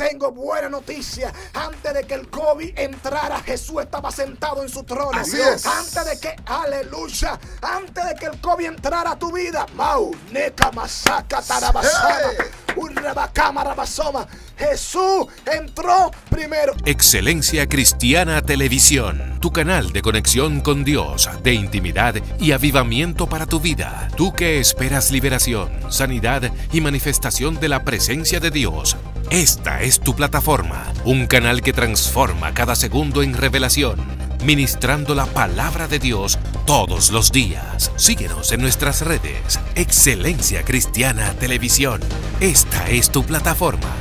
Tengo buena noticia. Antes de que el COVID entrara, Jesús estaba sentado en su trono. Así es. Antes de que, aleluya, antes de que el COVID entrara a tu vida, Mau, Masaca, Rabasoma. Jesús entró primero. Excelencia Cristiana Televisión, tu canal de conexión con Dios, de intimidad y avivamiento para tu vida. Tú que esperas liberación, sanidad y manifestación de la presencia de Dios esta es tu plataforma, un canal que transforma cada segundo en revelación, ministrando la palabra de Dios todos los días. Síguenos en nuestras redes. Excelencia Cristiana Televisión. Esta es tu plataforma.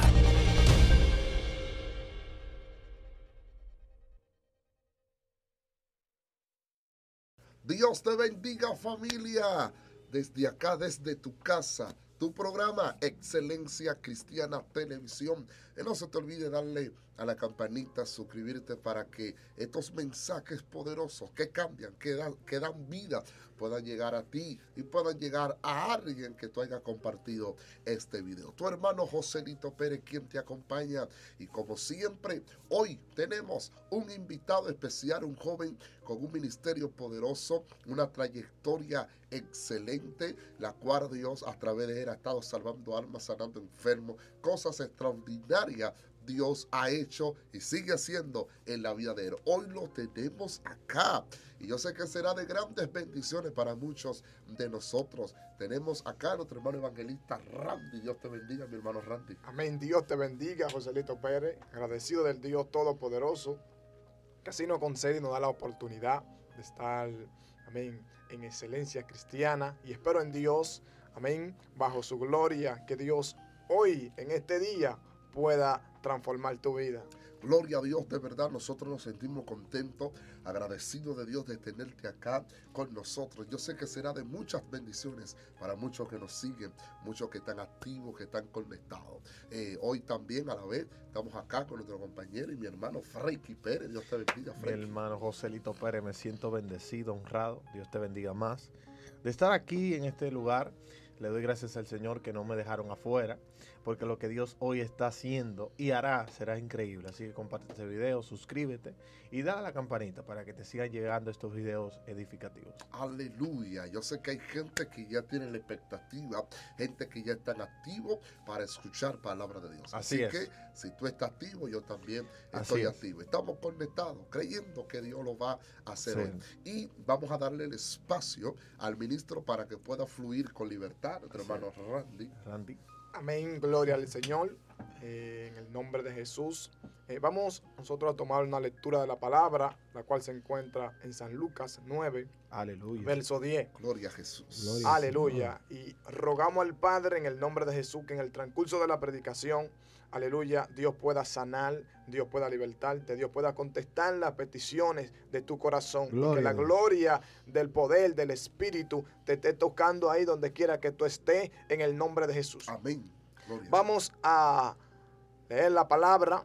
Dios te bendiga familia. Desde acá, desde tu casa tu programa Excelencia Cristiana Televisión. Y no se te olvide darle a la campanita, suscribirte para que estos mensajes poderosos que cambian, que dan, que dan vida, puedan llegar a ti y puedan llegar a alguien que tú haya compartido este video. Tu hermano Joselito Pérez, quien te acompaña. Y como siempre, hoy tenemos un invitado especial, un joven con un ministerio poderoso, una trayectoria excelente, la cual Dios a través de él ha estado salvando almas, sanando enfermos, cosas extraordinarias Dios ha hecho y sigue haciendo en la vida de él. Hoy lo tenemos acá. Y yo sé que será de grandes bendiciones para muchos de nosotros. Tenemos acá a nuestro hermano evangelista Randy. Dios te bendiga, mi hermano Randy. Amén. Dios te bendiga, Joselito Pérez. Agradecido del Dios Todopoderoso que así nos concede y nos da la oportunidad de estar, amén, en excelencia cristiana. Y espero en Dios, amén, bajo su gloria, que Dios hoy, en este día, pueda transformar tu vida. Gloria a Dios, de verdad, nosotros nos sentimos contentos, agradecidos de Dios de tenerte acá con nosotros. Yo sé que será de muchas bendiciones para muchos que nos siguen, muchos que están activos, que están conectados. Eh, hoy también, a la vez, estamos acá con nuestro compañero y mi hermano Freki Pérez. Dios te bendiga, Frankie. Mi hermano Joselito Pérez, me siento bendecido, honrado. Dios te bendiga más. De estar aquí en este lugar, le doy gracias al Señor que no me dejaron afuera porque lo que Dios hoy está haciendo y hará será increíble. Así que comparte este video, suscríbete y da la campanita para que te sigan llegando estos videos edificativos. Aleluya. Yo sé que hay gente que ya tiene la expectativa, gente que ya está activo para escuchar palabra de Dios. Así, que si tú estás activo, yo también estoy activo. Estamos conectados, creyendo que Dios lo va a hacer hoy. Y vamos a darle el espacio al ministro para que pueda fluir con libertad, nuestro hermano Randy. Randy. Amén, gloria al Señor. Eh, en el nombre de Jesús. Eh, vamos nosotros a tomar una lectura de la palabra, la cual se encuentra en San Lucas 9, Aleluya. verso 10. Gloria a Jesús. Aleluya. y rogamos al Padre en el nombre de Jesús que en el transcurso de la predicación aleluya, Dios pueda sanar, Dios pueda libertarte, Dios pueda contestar las peticiones de tu corazón. Que la gloria del poder, del Espíritu, te esté tocando ahí donde quiera que tú estés, en el nombre de Jesús. Amén. Vamos a leer la palabra.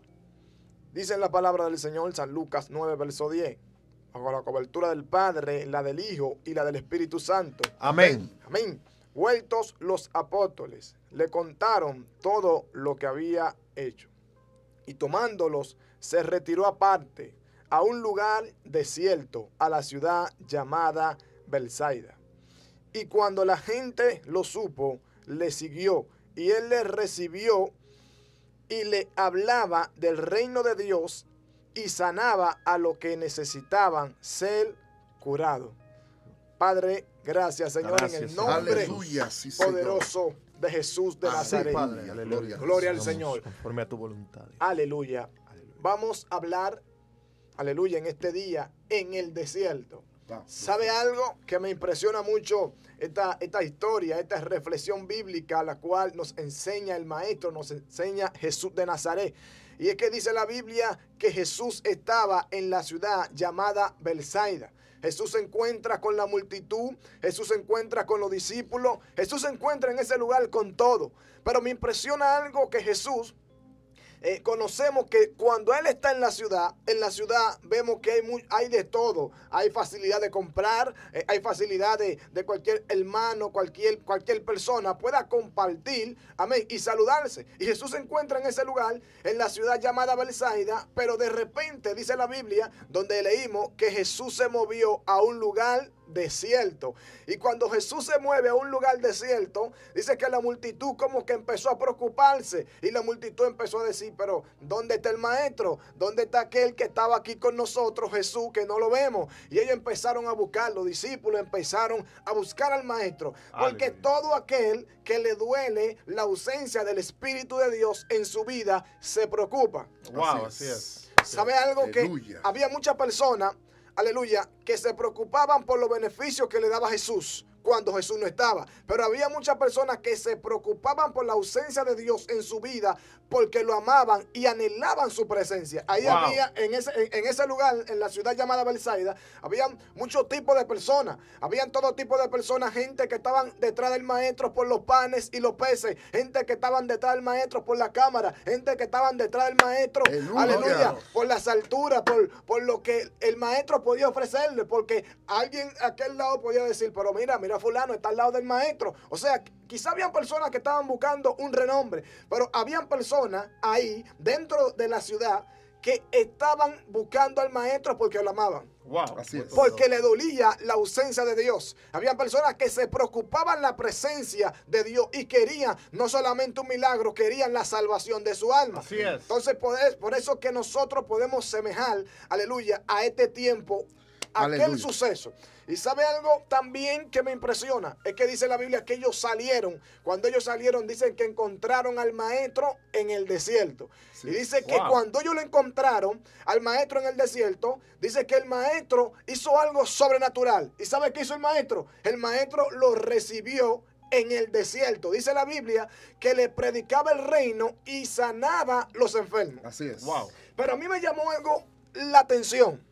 Dice la palabra del Señor, San Lucas 9, verso 10 bajo la cobertura del Padre, la del Hijo y la del Espíritu Santo. Amén. Amén. Vueltos los apóstoles, le contaron todo lo que había hecho. Y tomándolos, se retiró aparte a un lugar desierto, a la ciudad llamada Belsaida. Y cuando la gente lo supo, le siguió, y él le recibió y le hablaba del reino de Dios y sanaba a los que necesitaban ser curados. Padre, Gracias, Señor, en el nombre poderoso de Jesús de Nazaret. Gloria al Señor. Conforme a tu voluntad. Aleluya. Vamos a hablar, aleluya, en este día, en el desierto. ¿Sabe algo que me impresiona mucho esta, esta historia, esta reflexión bíblica, a la cual nos enseña el Maestro, nos enseña Jesús de Nazaret? Y es que dice la Biblia que Jesús estaba en la ciudad llamada Belsaida. Jesús se encuentra con la multitud, Jesús se encuentra con los discípulos, Jesús se encuentra en ese lugar con todo. Pero me impresiona algo que Jesús eh, conocemos que cuando Él está en la ciudad, en la ciudad vemos que hay, hay de todo. Hay facilidad de comprar, eh, hay facilidad de, cualquier hermano, cualquier, cualquier persona pueda compartir, amén, y saludarse. Y Jesús se encuentra en ese lugar, en la ciudad llamada Belsaida, pero de repente dice la Biblia, donde leímos que Jesús se movió a un lugar desierto. Y cuando Jesús se mueve a un lugar desierto, dice que la multitud como que empezó a preocuparse y la multitud empezó a decir, pero ¿dónde está el maestro? ¿Dónde está aquel que estaba aquí con nosotros, Jesús, que no lo vemos? Y ellos empezaron a buscar, los discípulos empezaron a buscar al maestro, porque todo aquel que le duele la ausencia del Espíritu de Dios en su vida se preocupa. así es. ¿Sabe algo que había muchas personas aleluya, que se preocupaban por los beneficios que le daba Jesús cuando Jesús no estaba. Pero había muchas personas que se preocupaban por la ausencia de Dios en su vida porque lo amaban y anhelaban su presencia. Ahí había, en ese, en, ese, lugar, en la ciudad llamada Belsaida, había muchos tipos de personas. Habían todo tipo de personas, gente que estaban detrás del maestro por los panes y los peces, gente que estaban detrás del maestro por la cámara, gente que estaban detrás del maestro, aleluya, por las alturas, por, por lo que el maestro podía ofrecerle, porque alguien aquel lado podía decir, pero mira, mira, fulano, está al lado del maestro. O sea, quizá había personas que estaban buscando un renombre, pero habían personas ahí dentro de la ciudad que estaban buscando al maestro porque lo amaban. Wow, Así Porque le dolía la ausencia de Dios. Había personas que se preocupaban la presencia de Dios y querían no solamente un milagro, querían la salvación de su alma. Así es. Entonces, por, por eso que nosotros podemos semejar, aleluya, a este tiempo aquel suceso. Y sabe algo también que me impresiona, es que dice la Biblia que ellos salieron, cuando ellos salieron dicen que encontraron al maestro en el desierto. Y dice que cuando ellos lo encontraron al maestro en el desierto, dice que el maestro hizo algo sobrenatural. ¿Y sabe qué hizo el maestro? El maestro lo recibió en el desierto. Dice la Biblia que le predicaba el reino y sanaba los enfermos. Así es. Wow. Pero a mí me llamó algo la atención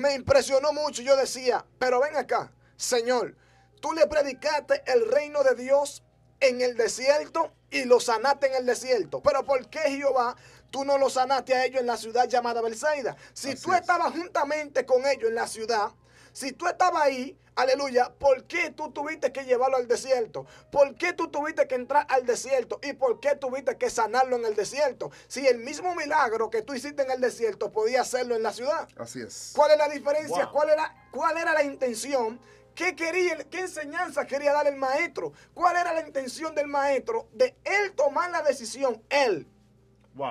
me impresionó mucho. Yo decía, pero ven acá, Señor, tú le predicaste el reino de Dios en el desierto y lo sanaste en el desierto. Pero ¿por qué Jehová tú no lo sanaste a ellos en la ciudad llamada Belsaida? Si tú estabas juntamente con ellos en la ciudad, si tú estabas ahí, aleluya, ¿por qué tú tuviste que llevarlo al desierto? ¿Por qué tú tuviste que entrar al desierto? ¿Y por qué tuviste que sanarlo en el desierto? Si el mismo milagro que tú hiciste en el desierto podía hacerlo en la ciudad. Así es. ¿Cuál es la diferencia? ¿Cuál, era, la intención? ¿Qué, quería, ¿Qué enseñanza quería dar el maestro? ¿Cuál era la intención del maestro de él tomar la decisión, él,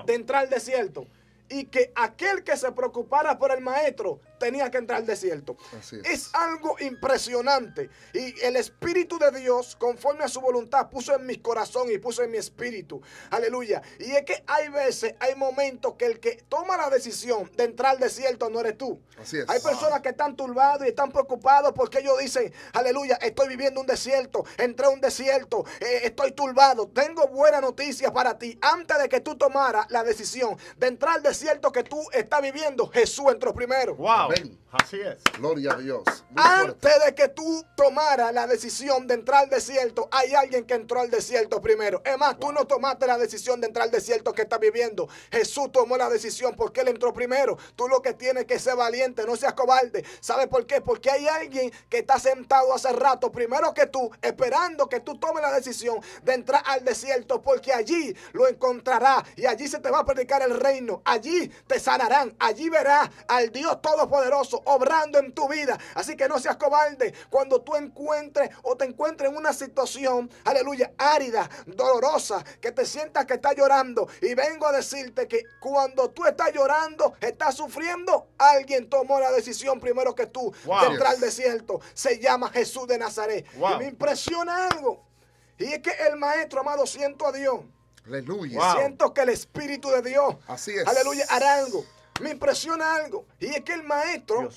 de entrar al desierto? Y que aquel que se preocupara por el maestro tenía que entrar al desierto. es. algo impresionante. Y el Espíritu de Dios, conforme a su voluntad, puso en mi corazón y puso en mi espíritu. Aleluya. Y es que hay veces, hay momentos que el que toma la decisión de entrar al desierto no eres tú. Así es. Hay personas que están turbados y están preocupados porque ellos dicen, aleluya, estoy viviendo un desierto, entré a un desierto, eh, estoy turbado. Tengo buena noticia para ti. Antes de que tú tomaras la decisión de entrar al desierto que tú estás viviendo, Jesús entró primero. Wow. Así es. Gloria a Dios. Antes de que tú tomaras la decisión de entrar al desierto, hay alguien que entró al desierto primero. Es más, tú no tomaste la decisión de entrar al desierto que estás viviendo. Jesús tomó la decisión porque él entró primero. Tú lo que tienes que ser valiente, no seas cobarde. ¿Sabes por qué? Porque hay alguien que está sentado hace rato, primero que tú, esperando que tú tomes la decisión de entrar al desierto, porque allí lo encontrarás y allí se te va a predicar el reino. Allí te sanarán, allí verás al Dios Todopoderoso obrando en tu vida. Así que no seas cobarde cuando tú encuentres o te encuentres en una situación, aleluya, árida, dolorosa, que te sientas que estás llorando. Y vengo a decirte que cuando tú estás llorando, estás sufriendo, alguien tomó la decisión primero que tú de entrar al desierto. Se llama Jesús de Nazaret. me impresiona algo. Y es que el maestro, amado, siento a Dios. Aleluya. Siento que el Espíritu de Dios. Así Aleluya, hará algo me impresiona algo. Y es que el maestro,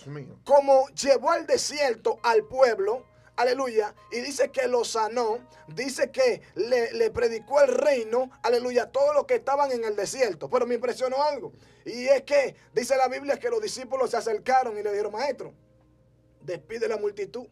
como llevó al desierto al pueblo, aleluya, y dice que lo sanó, dice que le, predicó el reino, aleluya, a todos los que estaban en el desierto. Pero me impresionó algo, y es que dice la Biblia que los discípulos se acercaron y le dijeron, maestro, despide la multitud.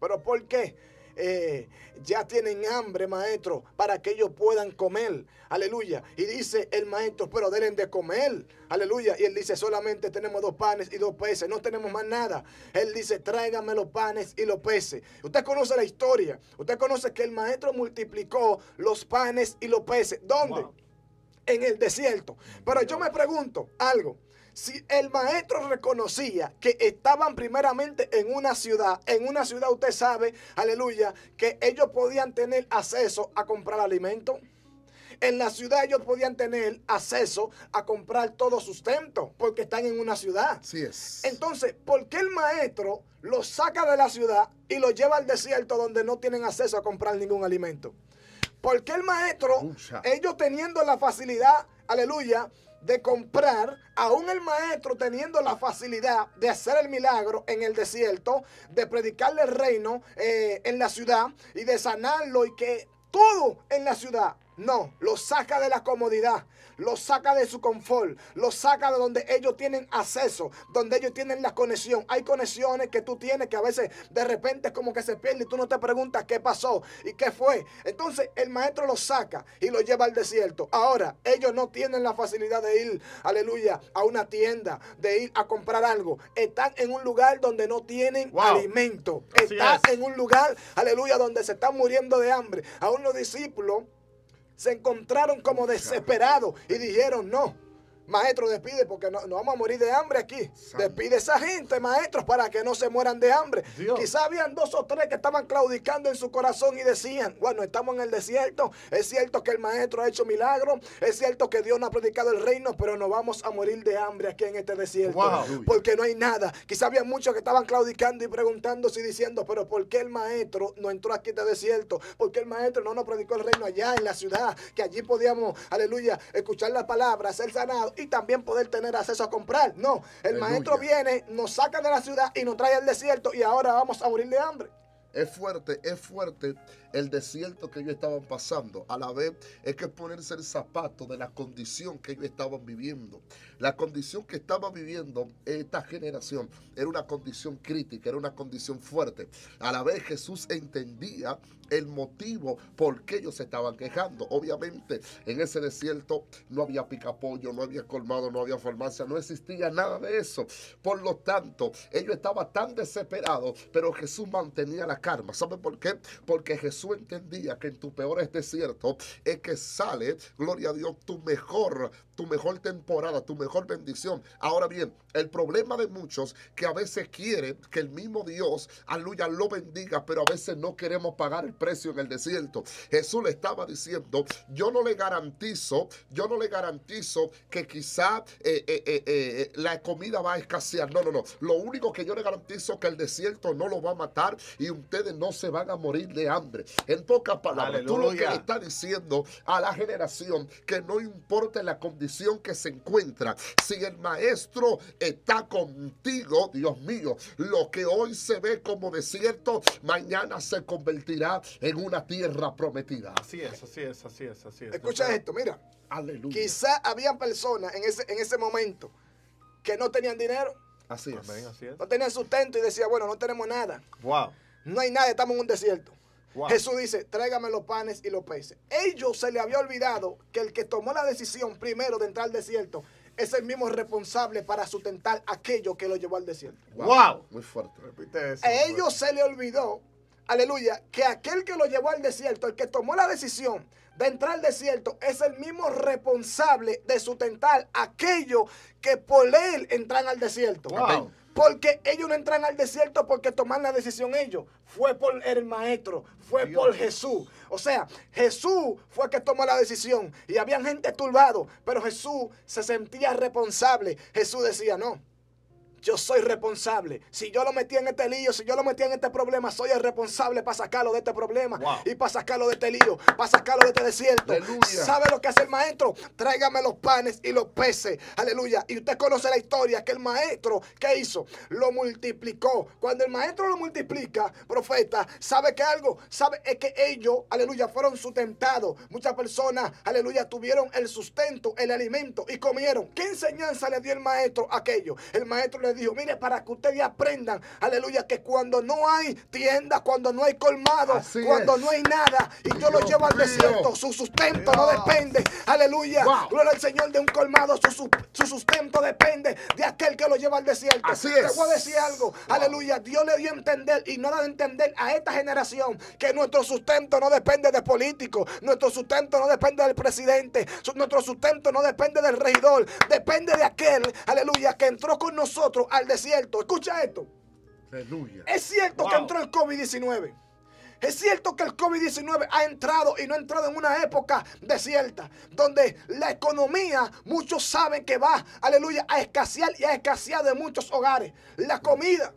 ¿Pero por qué? Eh, ya tienen hambre, maestro, para que ellos puedan comer. Aleluya. Y dice el maestro, pero deben de comer. Aleluya. Y él dice, solamente tenemos dos panes y dos peces, no tenemos más nada. Él dice, tráigame los panes y los peces. Usted conoce la historia. Usted conoce que el maestro multiplicó los panes y los peces. ¿Dónde? En el desierto. Pero yo me pregunto algo. Si el maestro reconocía que estaban primeramente en una ciudad, en una ciudad usted sabe, aleluya, que ellos podían tener acceso a comprar alimento. En la ciudad ellos podían tener acceso a comprar todo sustento porque están en una ciudad. Sí es. Entonces, ¿por qué el maestro los saca de la ciudad y los lleva al desierto donde no tienen acceso a comprar ningún alimento? ¿Por qué el maestro, ellos teniendo la facilidad, aleluya, de comprar, aún el maestro teniendo la facilidad de hacer el milagro en el desierto, de predicarle el reino eh, en la ciudad y de sanarlo y que todo en la ciudad. No, lo saca de la comodidad, los saca de su confort, los saca de donde ellos tienen acceso, donde ellos tienen la conexión. Hay conexiones que tú tienes que a veces de repente es como que se pierde y tú no te preguntas qué pasó y qué fue. Entonces el maestro los saca y los lleva al desierto. Ahora, ellos no tienen la facilidad de ir, aleluya, a una tienda, de ir a comprar algo. Están en un lugar donde no tienen alimento. Están en un lugar, aleluya, donde se están muriendo de hambre. A unos discípulos se encontraron como desesperados y dijeron, no, Maestro, despide porque no, vamos a morir de hambre aquí. Despide esa gente, maestros, para que no se mueran de hambre. Quizá habían dos o tres que estaban claudicando en su corazón y decían, bueno, estamos en el desierto. Es cierto que el maestro ha hecho milagros. Es cierto que Dios no ha predicado el reino, pero no vamos a morir de hambre aquí en este desierto. Porque no hay nada. Quizá había muchos que estaban claudicando y preguntándose y diciendo, pero ¿por qué el maestro no entró aquí en este desierto? ¿Por qué el maestro no nos predicó el reino allá en la ciudad? Que allí podíamos, aleluya, escuchar las palabras, ser sanados y también poder tener acceso a comprar. No, el maestro viene, nos saca de la ciudad y nos trae al desierto y ahora vamos a morir de hambre. Es fuerte, es fuerte el desierto que ellos estaban pasando. A la vez es que ponerse el zapato de la condición que ellos estaban viviendo. La condición que estaba viviendo esta generación era una condición crítica, era una condición fuerte. A la vez Jesús entendía el motivo por qué ellos se estaban quejando. Obviamente en ese desierto no había picapollo, no había colmado, no había farmacia, no existía nada de eso. Por lo tanto, ellos estaban tan desesperados, pero Jesús mantenía la calma. ¿Sabe por qué? Porque Jesús entendía que en tu peor es desierto es que sale, gloria a Dios, tu mejor, tu mejor temporada, tu mejor bendición. Ahora bien, el problema de muchos que a veces quieren que el mismo Dios, aleluya, lo bendiga, pero a veces no queremos pagar el precio en el desierto. Jesús le estaba diciendo, yo no le garantizo, yo no le garantizo que quizá eh, eh, eh, la comida va a escasear. No, no, no. Lo único que yo le garantizo que el desierto no lo va a matar y ustedes no se van a morir de hambre. En pocas palabras, tú lo que está estás diciendo a la generación que no importa la condición que se encuentra, si el maestro está contigo, Dios mío, lo que hoy se ve como desierto, mañana se convertirá en una tierra prometida. Así es, así es, así es, así es. Escucha esto, mira. quizás Quizá personas en ese, momento que no tenían dinero. Así es. No tenían sustento y decía, bueno, no tenemos nada. Wow. No hay nada, estamos en un desierto. Jesús dice, tráigame los panes y los peces. Ellos se le había olvidado que el que tomó la decisión primero de entrar al desierto es el mismo responsable para sustentar aquello que lo llevó al desierto. Wow. Muy fuerte. Repite eso. A ellos se le olvidó, aleluya, que aquel que lo llevó al desierto, el que tomó la decisión de entrar al desierto, es el mismo responsable de sustentar aquello que por él entran al desierto. Wow. Porque ellos no entran al desierto porque tomaron la decisión ellos. Fue por el maestro, fue por Jesús. O sea, Jesús fue el que tomó la decisión. Y había gente turbado, pero Jesús se sentía responsable. Jesús decía, no, yo soy responsable. Si yo lo metí en este lío, si yo lo metí en este problema, soy el responsable para sacarlo de este problema y para sacarlo de este lío, para sacarlo de este desierto. ¿Sabe lo que hace el maestro? Tráigame los panes y los peces. Aleluya. Y usted conoce la historia que el maestro, ¿qué hizo? Lo multiplicó. Cuando el maestro lo multiplica, profeta, ¿sabe qué algo? ¿Sabe? Es que ellos, aleluya, fueron sustentados. Muchas personas, aleluya, tuvieron el sustento, el alimento y comieron. ¿Qué enseñanza le dio el maestro aquello? El maestro le Dios. Mire, para que ustedes aprendan, aleluya, que cuando no hay tienda, cuando no hay colmado, cuando no hay nada, y Dios, yo lo llevo al desierto, su sustento no depende, aleluya, gloria al Señor de un colmado, su, sustento depende de aquel que lo lleva al desierto. Así Te voy a decir algo, aleluya, Dios le dio a entender y no da a entender a esta generación que nuestro sustento no depende de políticos, nuestro sustento no depende del presidente, nuestro sustento no depende del regidor, depende de aquel, aleluya, que entró con nosotros al desierto. Escucha esto. Es cierto que entró el COVID-19. Es cierto que el COVID-19 ha entrado y no ha entrado en una época desierta, donde la economía, muchos saben que va, aleluya, a escasear y ha escaseado en muchos hogares. La comida.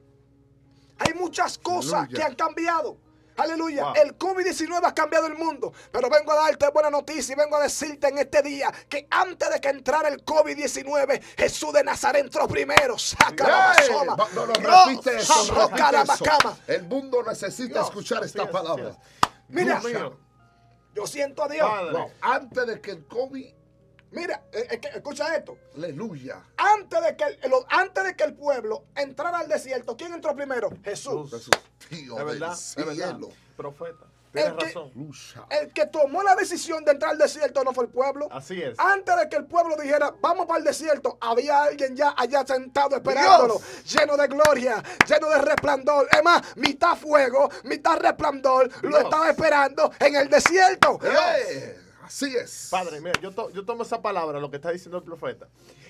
Hay muchas cosas que han cambiado. Aleluya. El COVID-19 ha cambiado el mundo. Pero vengo a darte buena noticia y vengo a decirte en este día que antes de que entrara el COVID-19, Jesús de Nazaret entró primero. Saca la no, no, repite eso, El mundo necesita escuchar esta palabra. Mira, yo siento a Dios. Antes de que el COVID Mira, eh, escucha esto. Aleluya. Antes de, que el, antes de que el pueblo entrara al desierto, ¿quién entró primero? Jesús. Jesús. Tío de verdad, Profeta. el que, el que tomó la decisión de entrar al desierto no fue el pueblo. Así es. Antes de que el pueblo dijera, vamos para el desierto, había alguien ya allá sentado esperándolo, lleno de gloria, lleno de resplandor. Es más, mitad fuego, mitad resplandor, lo estaba esperando en el desierto. Dios. Así es. Padre, mira, yo, yo tomo esa palabra, lo que está diciendo el profeta.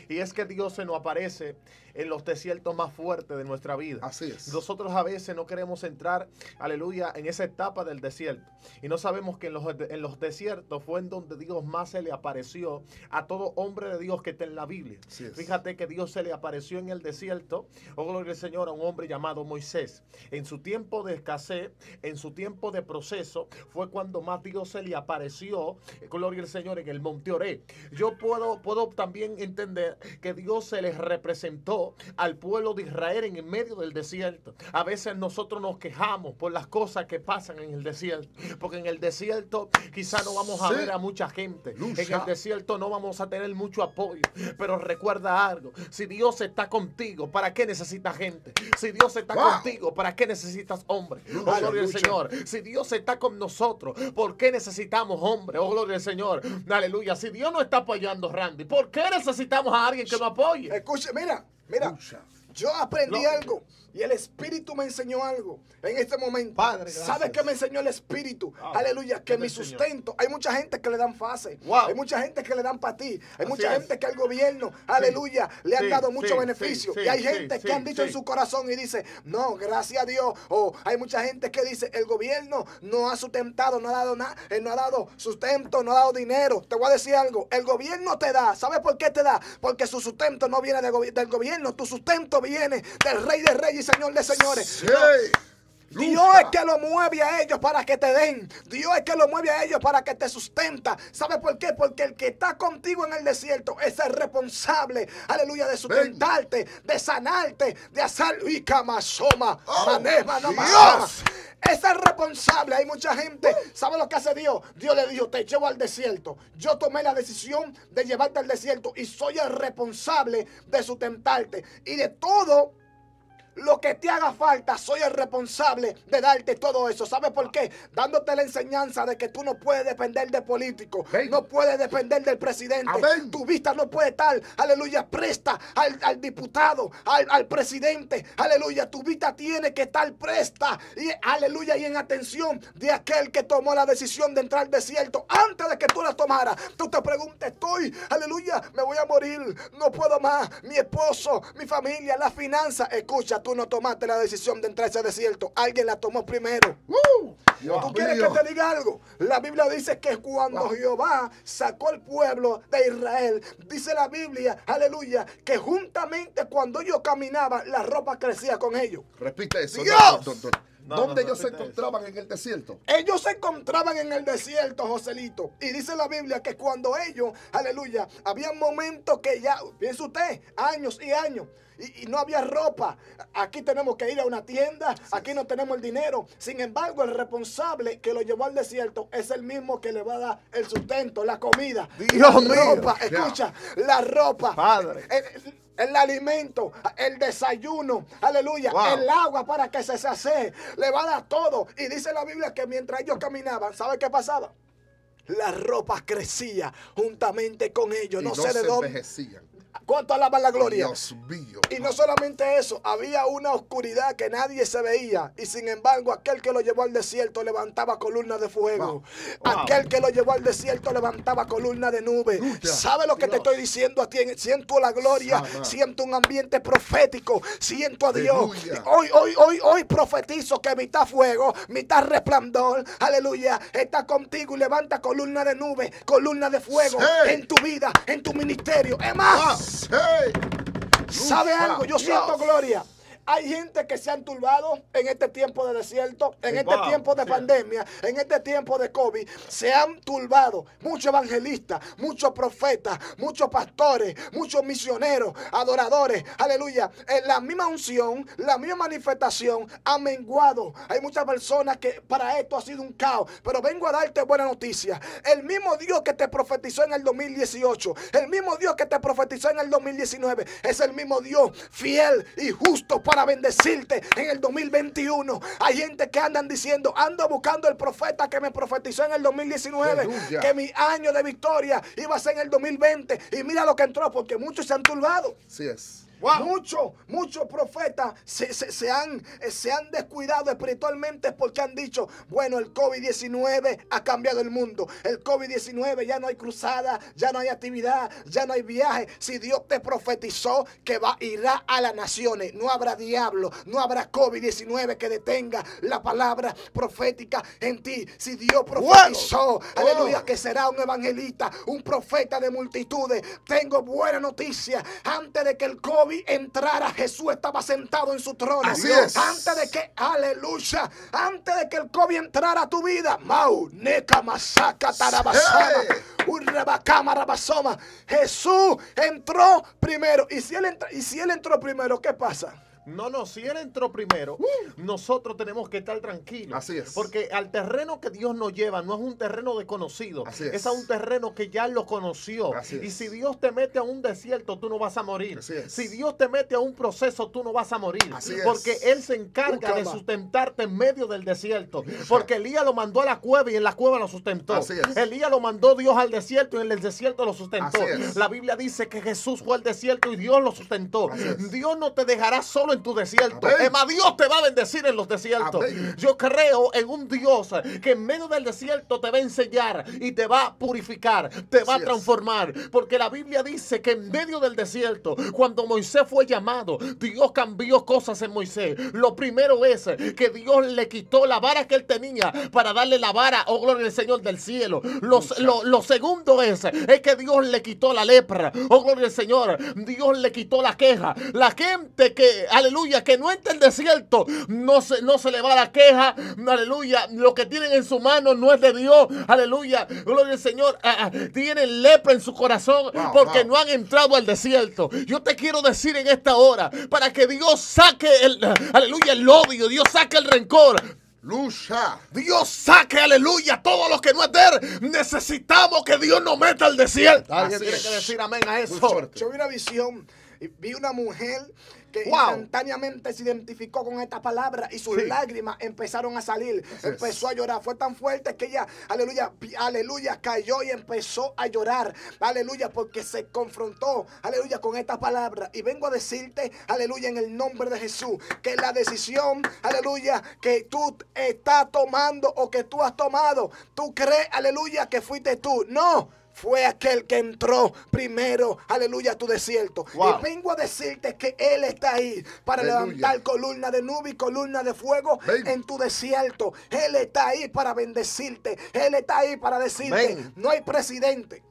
Y es que Dios se nos aparece en los desiertos más fuertes de nuestra vida. Así es. Nosotros a veces no queremos entrar, aleluya, en esa etapa del desierto. Y no sabemos que en los, desiertos fue en donde Dios más se le apareció a todo hombre de Dios que está en la Biblia. Fíjate que Dios se le apareció en el desierto, oh gloria al Señor, a un hombre llamado Moisés. En su tiempo de escasez, en su tiempo de proceso, fue cuando más Dios se le apareció, gloria al Señor, en el monte Oré. Yo puedo, puedo también entender que Dios se les representó al pueblo de Israel en el medio del desierto. A veces nosotros nos quejamos por las cosas que pasan en el desierto, porque en el desierto quizá no vamos a ver a mucha gente, en el desierto no vamos a tener mucho apoyo, pero recuerda algo, si Dios está contigo, ¿para qué necesitas gente? Si Dios está contigo, ¿para qué necesitas hombre? oh, gloria al Señor. Si Dios está con nosotros, ¿por qué necesitamos hombre? Oh, gloria al Señor. Aleluya. Si Dios no está apoyando, Randy, ¿por qué necesitamos a alguien que lo apoye? Escuche, mira, Mira, yo aprendí algo y el Espíritu me enseñó algo en este momento. Padre, ¿Sabes qué me enseñó el Espíritu? Ah, aleluya, que mi sustento. Hay mucha gente que le dan fase. Hay mucha gente que le dan para ti. Hay mucha gente que al gobierno, aleluya, le han dado mucho beneficio. y hay gente que han dicho en su corazón y dice, no, gracias a Dios. O hay mucha gente que dice, el gobierno no ha sustentado, no ha dado nada, eh, no ha dado sustento, no ha dado dinero. Te voy a decir algo, el gobierno te da. ¿Sabes por qué te da? Porque su sustento no viene del gobierno, tu sustento viene del rey de reyes Señor de señores. Dios es que lo mueve a ellos para que te den. Dios es que lo mueve a ellos para que te sustenta. ¿Sabe por qué? Porque el que está contigo en el desierto es el responsable, aleluya, de sustentarte, de sanarte, de hacer y camasoma, oh, Dios. Es el responsable. Hay mucha gente. ¿Sabe lo que hace Dios? Dios le dijo, te llevo al desierto. Yo tomé la decisión de llevarte al desierto y soy el responsable de sustentarte y de todo lo que te haga falta, soy el responsable de darte todo eso. ¿Sabes por qué? Dándote la enseñanza de que tú no puedes depender de políticos, no puedes depender del presidente. Tu vista no puede estar, aleluya, presta al, diputado, al, presidente. Aleluya, tu vista tiene que estar presta. Y aleluya, y en atención de aquel que tomó la decisión de entrar al desierto antes de que tú la tomaras. Tú te preguntes, estoy, aleluya, me voy a morir, no puedo más. Mi esposo, mi familia, la finanza. Escucha, no tomaste la decisión de entrar a ese desierto. Alguien la tomó primero. ¡Uh! ¿Tú quieres que te diga algo? La Biblia dice que cuando Jehová sacó el pueblo de Israel, dice la Biblia, aleluya, que juntamente cuando ellos caminaban, la ropa crecía con ellos. Repite eso. Dios. ¿Dónde ellos se encontraban en el desierto? Ellos se encontraban en el desierto, Joselito. Y dice la Biblia que cuando ellos, aleluya, había momentos que ya, piense usted, años y años. Y, no había ropa. Aquí tenemos que ir a una tienda, aquí no tenemos el dinero. Sin embargo, el responsable que lo llevó al desierto es el mismo que le va a dar el sustento, la comida, Dios la ropa, escucha, la ropa. Padre. El, alimento, el desayuno, aleluya, el agua para que se sacie, le va a dar todo. Y dice la Biblia que mientras ellos caminaban, ¿sabe qué pasaba? La ropa crecía juntamente con ellos. no, sé se de dónde. Envejecían. ¿Cuánto alaban la oh, gloria? Y no solamente eso, había una oscuridad que nadie se veía. Y sin embargo, aquel que lo llevó al desierto levantaba columna de fuego. Aquel que lo llevó al desierto levantaba columna de nube. ¿Sabe lo que te estoy diciendo a Siento la gloria, siento un ambiente profético, siento a Dios. Hoy, hoy, hoy, hoy profetizo que mitad fuego, mitad resplandor. Aleluya. Está contigo y levanta columna de nube, columna de fuego en tu vida, en tu ministerio. Es más. ¿Sabe algo? Yo siento gloria. Hay gente que se han turbado en este tiempo de desierto, en este tiempo de pandemia, en este tiempo de COVID. Se han turbado muchos evangelistas, muchos profetas, muchos pastores, muchos misioneros, adoradores. Aleluya. En eh, la misma unción, la misma manifestación ha menguado. Hay muchas personas que para esto ha sido un caos. Pero vengo a darte buena noticia. El mismo Dios que te profetizó en el 2018, el mismo Dios que te profetizó en el 2019, es el mismo Dios fiel y justo para bendecirte en el 2021. Hay gente que andan diciendo, ando buscando el profeta que me profetizó en el 2019, que mi año de victoria iba a ser en el 2020. Y mira lo que entró, porque muchos se han turbado. Sí es. Muchos, muchos profetas eh, se, han, descuidado espiritualmente porque han dicho, bueno, el COVID-19 ha cambiado el mundo. El COVID-19 ya no hay cruzada, ya no hay actividad, ya no hay viaje. Si Dios te profetizó que va, irá a las naciones, no habrá diablo, no habrá COVID-19 que detenga la palabra profética en ti. Si Dios profetizó, aleluya, que será un evangelista, un profeta de multitudes. Tengo buena noticia. Antes de que el COVID entrara entrar a Jesús estaba sentado en su trono. es. Antes de que, aleluya, antes de que el COVID entrara a tu vida, Mau, Jesús entró primero. Y si él, entra, y si él entró primero, ¿qué pasa? No, no, si Él entró primero, uh. nosotros tenemos que estar tranquilos. Así es. Porque al terreno que Dios nos lleva no es un terreno desconocido. es. a un terreno que ya lo conoció. Y si Dios te mete a un desierto, tú no vas a morir. Si Dios te mete a un proceso, tú no vas a morir. Porque Él se encarga de sustentarte en medio del desierto. Porque Elías lo mandó a la cueva y en la cueva lo sustentó. Elías lo mandó Dios al desierto y en el desierto lo sustentó. La Biblia dice que Jesús fue al desierto y Dios lo sustentó. Dios no te dejará solo en tu desierto. Es Dios te va a bendecir en los desiertos. Yo creo en un Dios que en medio del desierto te va a enseñar y te va a purificar, te va a transformar. Porque la Biblia dice que en medio del desierto, cuando Moisés fue llamado, Dios cambió cosas en Moisés. Lo primero es que Dios le quitó la vara que él tenía para darle la vara, oh gloria al Señor del cielo. Los, lo, lo, segundo es, es que Dios le quitó la lepra, oh gloria al Señor. Dios le quitó la queja. La gente que, al aleluya, que no entre el desierto, no se, no se le va la queja, aleluya, lo que tienen en su mano no es de Dios, aleluya, gloria al Señor, ah, ah tienen lepra en su corazón porque no han entrado al desierto. Yo te quiero decir en esta hora, para que Dios saque el, aleluya, el odio, Dios saque el rencor, Lucha. Dios saque, aleluya, todo lo que no es de él. Necesitamos que Dios nos meta al desierto. Alguien tiene decir amén a eso. Yo vi una visión, vi una mujer que instantáneamente se identificó con esta palabra y sus lágrimas empezaron a salir. empezó a llorar. Fue tan fuerte que ella, aleluya, aleluya, cayó y empezó a llorar. Aleluya, porque se confrontó, aleluya, con esta palabra. Y vengo a decirte, aleluya, en el nombre de Jesús, que la decisión, aleluya, que tú estás tomando o que tú has tomado, tú crees, aleluya, que fuiste tú. No fue aquel que entró primero, aleluya, a tu desierto. Y vengo a decirte que Él está ahí para levantar columna de nube y columna de fuego en tu desierto. Él está ahí para bendecirte. Él está ahí para decirte, no hay presidente.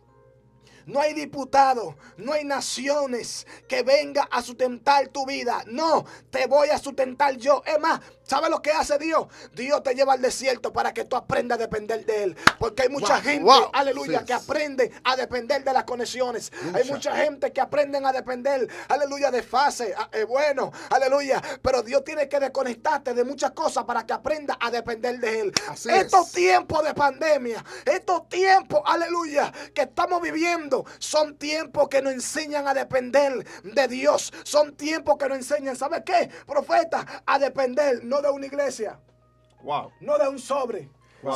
No hay diputado, no hay naciones que venga a sustentar tu vida. No, te voy a sustentar yo. Es más, ¿Sabe lo que hace Dios? Dios te lleva al desierto para que tú aprendas a depender de Él. Porque hay mucha gente, aleluya, que aprende a depender de las conexiones. Hay mucha gente que aprende a depender, aleluya, de fase. Ah, eh, bueno, aleluya. Pero Dios tiene que desconectarte de muchas cosas para que aprendas a depender de Él. estos tiempos de pandemia, estos tiempos, aleluya, que estamos viviendo, son tiempos que nos enseñan a depender de Dios. Son tiempos que nos enseñan, ¿sabe qué, profeta? A depender de una iglesia, wow. no de un sobre,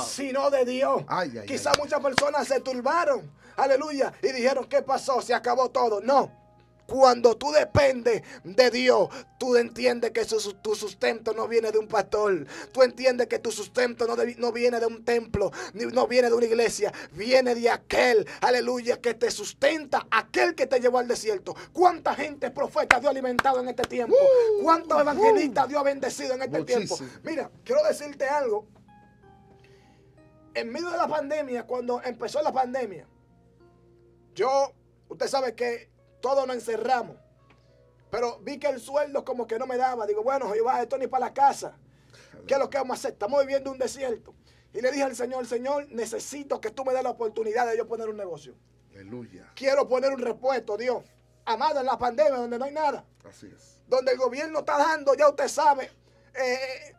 sino de Dios. Quizás muchas personas se turbaron, aleluya, y dijeron, ¿qué pasó? Se acabó todo. No. Cuando tú dependes de Dios, tú entiendes que tu sustento no viene de un pastor. Tú entiendes que tu sustento no, viene de un templo, ni, no viene de una iglesia. Viene de aquel, aleluya, que te sustenta, aquel que te llevó al desierto. ¿Cuánta gente profeta Dios ha alimentado en este tiempo? Uh, ¿Cuántos uh, evangelistas uh. Dios ha bendecido en este tiempo? Mira, quiero decirte algo. En medio de la pandemia, cuando empezó la pandemia, yo, usted sabe que todos nos encerramos. Pero vi que el sueldo como que no me daba. Digo, bueno, a esto ni para la casa. ¿Qué es lo que vamos a hacer? Estamos viviendo un desierto. Y le dije al Señor, Señor, necesito que tú me des la oportunidad de yo poner un negocio. Aleluya. Quiero poner un repuesto, Dios. Amado, en la pandemia donde no hay nada. Así es. Donde el gobierno está dando, ya usted sabe, eh,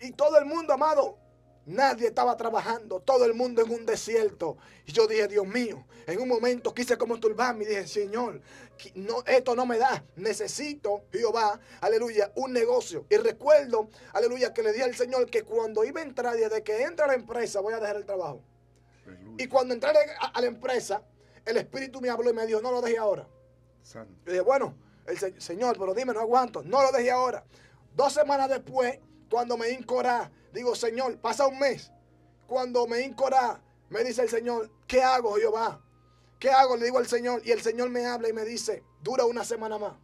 Y todo el mundo, amado, Nadie estaba trabajando, todo el mundo en un desierto. Y yo dije, Dios mío, en un momento quise como turbarme y dije, Señor, no, esto no me da. Necesito, Jehová, aleluya, un negocio. Y recuerdo, aleluya, que le dije al Señor que cuando iba a entrar, desde que entra la empresa, voy a dejar el trabajo. Y cuando entré a, la empresa, el Espíritu me habló y me dijo, no lo deje ahora. dije, bueno, el Señor, pero dime, no aguanto, no lo dejé ahora. Dos semanas después, cuando me incorá, digo, Señor, pasa un mes. Cuando me incorá, me dice el Señor, ¿qué hago, Jehová? ¿Qué hago? Le digo al Señor. Y el Señor me habla y me dice, dura una semana más.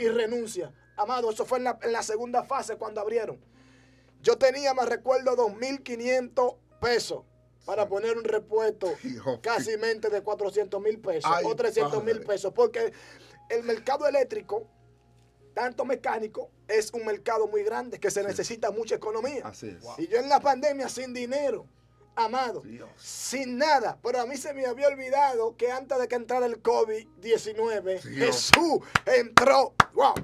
Y renuncia. Amado, eso fue en la, segunda fase cuando abrieron. Yo tenía, me recuerdo, 2.500 pesos para poner un repuesto casi mente de 400 mil pesos o 300 mil pesos. Porque el mercado eléctrico tanto mecánico, es un mercado muy grande que se necesita mucha economía. Y yo en la pandemia sin dinero, amado, sin nada. Pero a mí se me había olvidado que antes de que entrara el COVID-19, Jesús entró. Wow,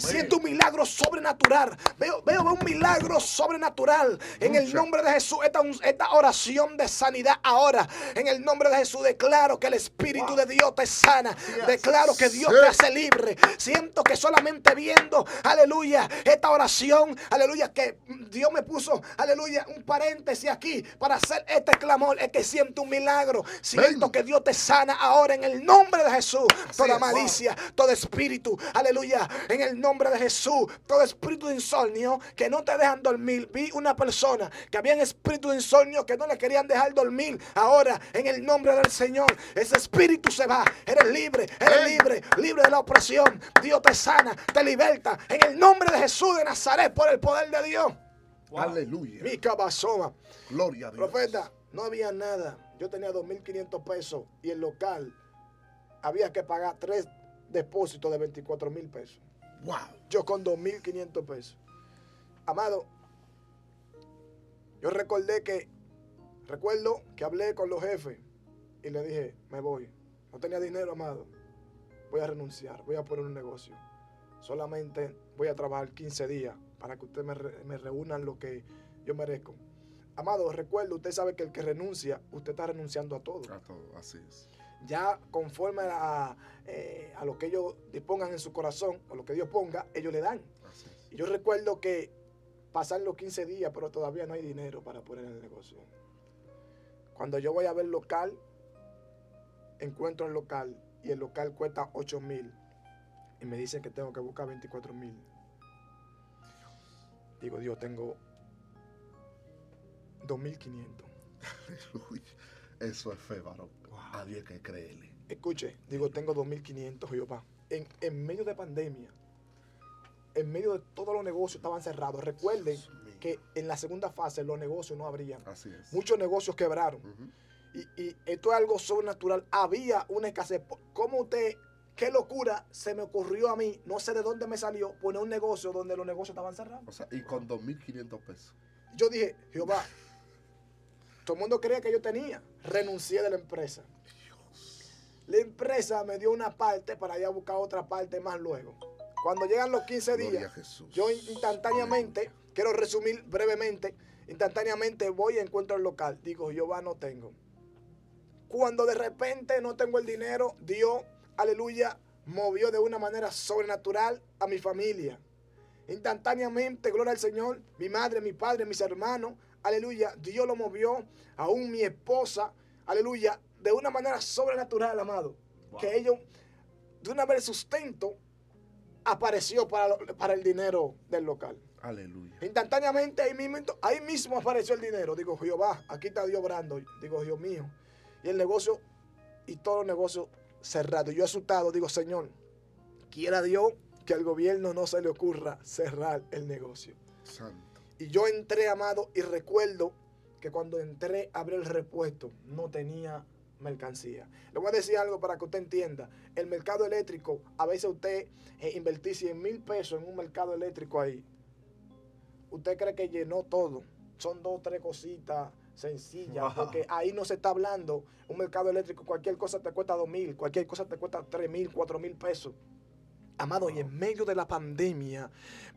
Siento un milagro sobrenatural. Veo, veo un milagro sobrenatural. En el nombre de Jesús, esta, esta, oración de sanidad ahora. En el nombre de Jesús, declaro que el Espíritu de Dios te sana. Declaro que Dios te hace libre. Siento que solamente viendo, aleluya, esta oración, aleluya, que Dios me puso, aleluya, un paréntesis si aquí para hacer este clamor es que siento un milagro. Siento que Dios te sana ahora en el nombre de Jesús. toda malicia, todo espíritu, aleluya, en el nombre de Jesús. Todo espíritu de insomnio que no te dejan dormir. Vi una persona que había un espíritu de insomnio que no le querían dejar dormir. Ahora, en el nombre del Señor, ese espíritu se va. Eres libre, eres libre, libre de la opresión. Dios te sana, te liberta. En el nombre de Jesús de Nazaret, por el poder de Dios. Aleluya. Mi cabazoma. Gloria a Dios. Profeta, no había nada. Yo tenía 2.500 pesos y el local había que pagar tres depósitos de 24.000 mil pesos. Wow. Yo con 2.500 pesos. Amado, yo recordé que, recuerdo que hablé con los jefes y le dije, me voy. No tenía dinero, amado. Voy a renunciar, voy a poner un negocio. Solamente voy a trabajar 15 días para que ustedes me, reúnan lo que yo merezco. Amado, recuerdo, usted sabe que el que renuncia, usted está renunciando a todo. A todo, así es. Ya conforme a, eh, lo que ellos dispongan en su corazón, o lo que Dios ponga, ellos le dan. Y yo recuerdo que pasan los 15 días, pero todavía no hay dinero para poner en el negocio. Cuando yo voy a ver local, encuentro el local y el local cuesta 8 mil. Y me dicen que tengo que buscar 24 mil. Digo, Dios, tengo 2500. Eso es fe, varón. A Dios que creerle. Escuche, digo, tengo 2500, Jehová. En, en medio de pandemia, en medio de todos los negocios estaban cerrados. Recuerden que en la segunda fase los negocios no abrían. Así Muchos negocios quebraron. y, y esto es algo sobrenatural. Había una escasez. ¿Cómo usted qué locura se me ocurrió a mí, no sé de dónde me salió, poner un negocio donde los negocios estaban cerrados. O sea, y con 2.500 pesos. Yo dije, Jehová, todo el mundo creía que yo tenía. Renuncié de la empresa. La empresa me dio una parte para ir a buscar otra parte más luego. Cuando llegan los 15 días, yo instantáneamente, quiero resumir brevemente, instantáneamente voy y encuentro el local. Digo, Jehová, no tengo. Cuando de repente no tengo el dinero, Dios aleluya, movió de una manera sobrenatural a mi familia. Instantáneamente, gloria al Señor, mi madre, mi padre, mis hermanos, aleluya, Dios lo movió, aún mi esposa, aleluya, de una manera sobrenatural, amado. Que ellos, de una vez sustento, apareció para, el dinero del local. Aleluya. Instantáneamente ahí mismo, ahí mismo apareció el dinero. Digo, Jehová, aquí está Dios brando. Digo, Dios mío. Y el negocio y todos los negocios cerrado. Yo asustado digo, Señor, quiera Dios que al gobierno no se le ocurra cerrar el negocio. Y yo entré, amado, y recuerdo que cuando entré a abrir el repuesto no tenía mercancía. Le voy a decir algo para que usted entienda. El mercado eléctrico, a veces usted eh, 100 mil pesos en un mercado eléctrico ahí. Usted cree que llenó todo. Son dos, tres cositas sencilla, porque ahí no se está hablando un mercado eléctrico, cualquier cosa te cuesta dos mil, cualquier cosa te cuesta tres mil, cuatro mil pesos. Amado, y en medio de la pandemia,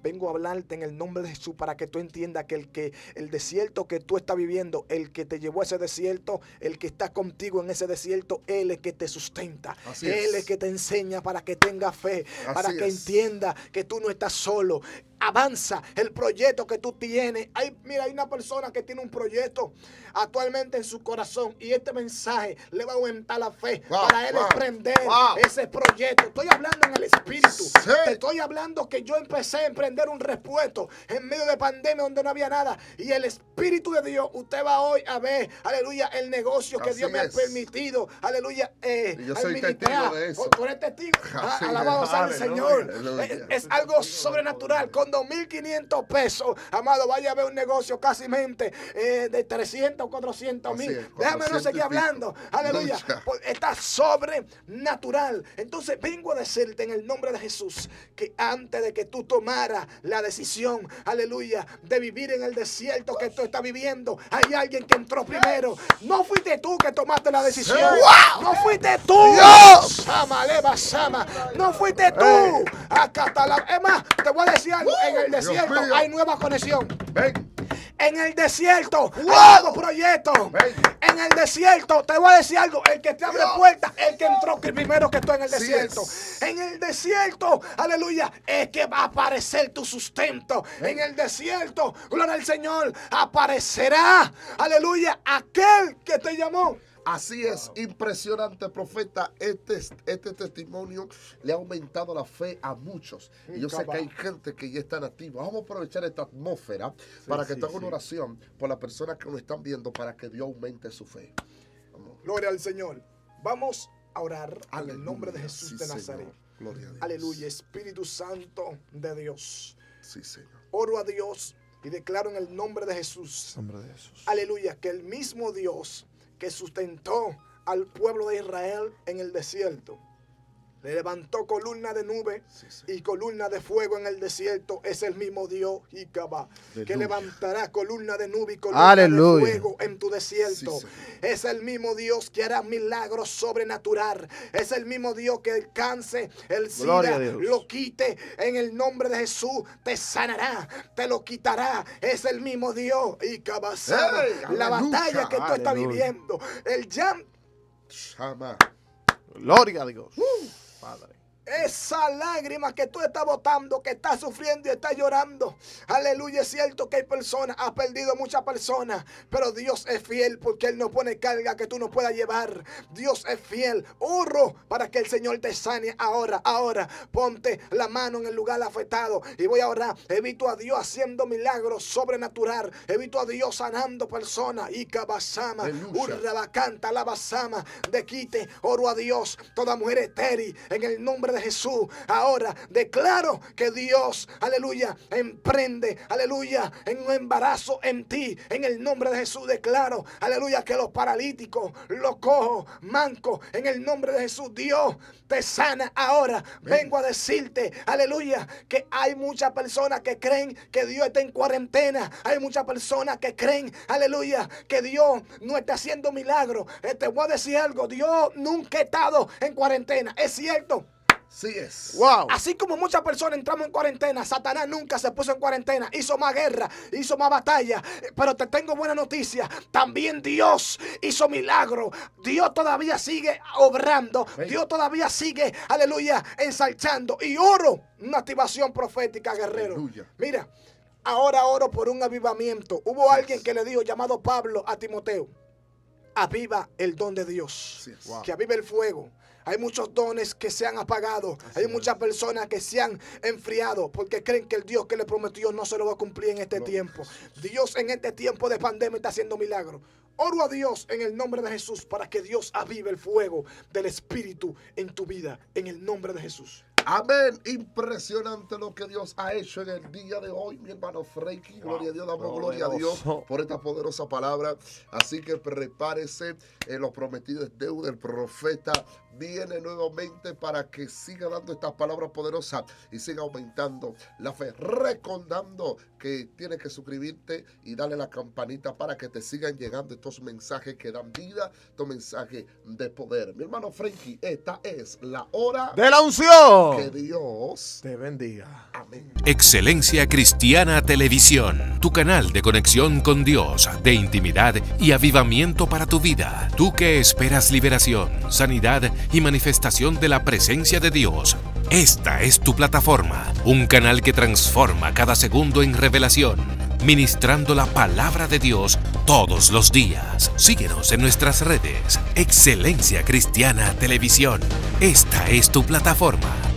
vengo a hablarte en el nombre de Jesús para que tú entiendas que el, que el desierto que tú estás viviendo, el que te llevó a ese desierto, el que está contigo en ese desierto, Él es que te sustenta, Él es. que te enseña para que tenga fe, para que entienda que tú no estás solo, Avanza el proyecto que tú tienes. mira, hay una persona que tiene un proyecto actualmente en su corazón y este mensaje le va a aumentar la fe para él emprender ese proyecto. Estoy hablando en el espíritu. estoy hablando que yo empecé a emprender un respuesto en medio de pandemia donde no había nada y el espíritu de Dios. Usted va hoy a ver, aleluya, el negocio que Dios me ha permitido, aleluya. Eh, yo soy testigo de eso. Alabado sea el Señor. Es, algo sobrenatural. 2.500 pesos, amado, vaya a ver un negocio casi mente eh, de 300 o 400 mil. Déjame no seguir hablando. Aleluya. Pues, está sobrenatural. Entonces vengo a decirte en el nombre de Jesús que antes de que tú tomaras la decisión, aleluya, de vivir en el desierto que tú estás viviendo, hay alguien que entró primero. No fuiste tú que tomaste la decisión. No fuiste tú. No fuiste tú. Acá la... Es más, te voy a decir algo en el desierto hay nueva conexión. En el desierto nuevo proyecto En el desierto, te voy a decir algo, el que te abre puertas, el que entró primero que tú en el desierto. en el desierto, aleluya, es que va a aparecer tu sustento. En el desierto, gloria al Señor, aparecerá, aleluya, aquel que te llamó. Así es, impresionante, profeta. Este, este testimonio le ha aumentado la fe a muchos. Y yo sé que hay gente que ya está nativa. Vamos a aprovechar esta atmósfera para que sí, una oración por las personas que nos están viendo para que Dios aumente su fe. Gloria al Señor. Vamos a orar en el nombre de Jesús de Nazaret. Gloria a Dios. Aleluya, Espíritu Santo de Dios. Sí, Señor. Oro a Dios y declaro en el nombre de Jesús. Nombre de Jesús. Aleluya, que el mismo Dios que sustentó al pueblo de Israel en el desierto. Le levantó columna de nube y columna de fuego en el desierto. Es el mismo Dios, Icaba, que levantará columna de nube y columna de fuego en tu desierto. es el mismo Dios que hará milagros sobrenatural. Es el mismo Dios que alcance el SIDA, lo quite. En el nombre de Jesús te sanará, te lo quitará. Es el mismo Dios, y Hey, la batalla que tú estás viviendo, el llanto. Gloria a Dios. Uh. father Esa lágrima que tú estás botando, que estás sufriendo y estás llorando. Aleluya, es cierto que hay personas, has perdido muchas personas, pero Dios es fiel porque Él no pone carga que tú no puedas llevar. Dios es fiel. Hurro para que el Señor te sane ahora, ahora. Ponte la mano en el lugar afectado y voy a orar. Evito a Dios haciendo milagros sobrenatural. Evito a Dios sanando personas. Y cabasama, canta la basama, de quite. Oro a Dios, toda mujer estéril, en el nombre de Jesús. Ahora declaro que Dios, aleluya, emprende, aleluya, en un embarazo en ti. En el nombre de Jesús declaro, aleluya, que los paralíticos, los cojos, manco en el nombre de Jesús, Dios te sana ahora. Vengo a decirte, aleluya, que hay muchas personas que creen que Dios está en cuarentena. Hay muchas personas que creen, aleluya, que Dios no está haciendo milagros. Eh, te voy a decir algo, Dios nunca ha estado en cuarentena. Es cierto. Así es. Wow. Así como muchas personas entramos en cuarentena, Satanás nunca se puso en cuarentena, hizo más guerra, hizo más batalla. Pero te tengo buena noticia, también Dios hizo milagro. Dios todavía sigue obrando, Dios todavía sigue, aleluya, ensalchando. Y oro, una activación profética, guerrero. Mira, ahora oro por un avivamiento. Hubo alguien que le dijo, llamado Pablo a Timoteo, aviva el don de Dios, que avive el fuego hay muchos dones que se han apagado. hay muchas personas que se han enfriado porque creen que el Dios que le prometió no se lo va a cumplir en este tiempo. Dios en este tiempo de pandemia está haciendo milagros. Oro a Dios en el nombre de Jesús para que Dios avive el fuego del Espíritu en tu vida, en el nombre de Jesús. Amén. Impresionante lo que Dios ha hecho en el día de hoy, mi hermano Freki. Gloria a Dios, damos gloria a Dios por esta poderosa palabra. Así que prepárese en eh, los prometidos deudas del profeta viene nuevamente para que siga dando estas palabras poderosas y siga aumentando la fe. Recordando que tienes que suscribirte y darle la campanita para que te sigan llegando estos mensajes que dan vida, estos mensajes de poder. Mi hermano Frankie, esta es la hora de la unción. Que Dios te bendiga. Amén. Excelencia Cristiana Televisión, tu canal de conexión con Dios, de intimidad y avivamiento para tu vida. Tú que esperas liberación, sanidad y y manifestación de la presencia de Dios. Esta es tu plataforma, un canal que transforma cada segundo en revelación, ministrando la palabra de Dios todos los días. Síguenos en nuestras redes. Excelencia Cristiana Televisión. Esta es tu plataforma.